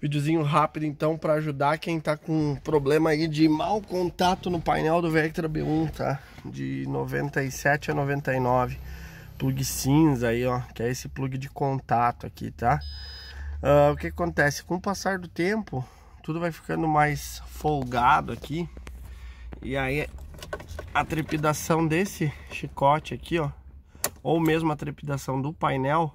Videozinho rápido então para ajudar quem tá com problema aí de mau contato no painel do Vectra B1, tá? De 97 a 99. Plug cinza aí, ó, que é esse plug de contato aqui, tá? Uh, o que acontece? Com o passar do tempo, tudo vai ficando mais folgado aqui. E aí a trepidação desse chicote aqui, ó, ou mesmo a trepidação do painel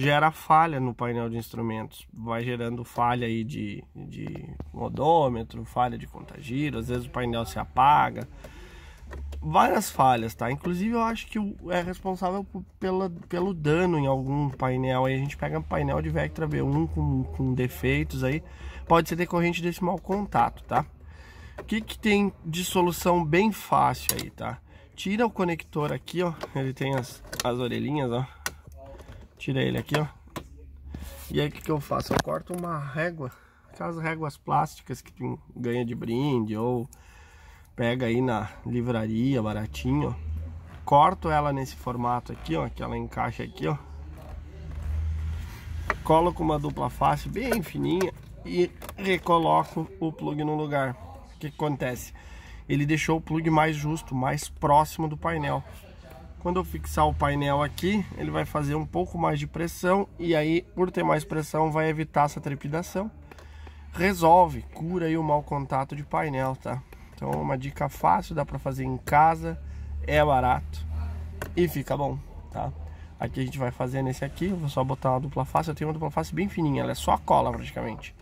gera falha no painel de instrumentos. Vai gerando falha aí de, de odômetro, falha de contagiro, às vezes o painel se apaga. Várias falhas, tá? Inclusive eu acho que é responsável pela, pelo dano em algum painel. Aí a gente pega um painel de Vectra V1 com, com defeitos aí. Pode ser decorrente desse mau contato, tá? O que, que tem de solução bem fácil aí, tá? Tira o conector aqui, ó. Ele tem as, as orelhinhas, ó Tirei ele aqui, ó. E aí o que, que eu faço? Eu corto uma régua, aquelas réguas plásticas que tu ganha de brinde ou pega aí na livraria, baratinho, ó. Corto ela nesse formato aqui, ó, que ela encaixa aqui, ó. Colo com uma dupla face bem fininha e recoloco o plug no lugar. O que, que acontece? Ele deixou o plug mais justo, mais próximo do painel. Quando eu fixar o painel aqui, ele vai fazer um pouco mais de pressão e aí, por ter mais pressão, vai evitar essa trepidação. Resolve, cura aí o mau contato de painel, tá? Então é uma dica fácil, dá para fazer em casa, é barato e fica bom, tá? Aqui a gente vai fazer nesse aqui, eu vou só botar uma dupla face, eu tenho uma dupla face bem fininha, ela é só a cola praticamente.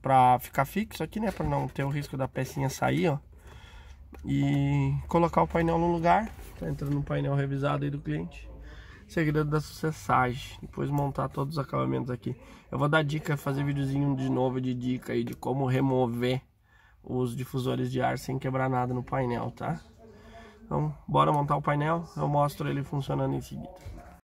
Pra ficar fixo aqui, né, pra não ter o risco da pecinha sair, ó. E colocar o painel no lugar, Tá entrando no painel revisado aí do cliente. Segredo da sucessagem. Depois montar todos os acabamentos aqui. Eu vou dar dica, fazer videozinho de novo de dica aí de como remover os difusores de ar sem quebrar nada no painel, tá? Então, bora montar o painel, eu mostro ele funcionando em seguida.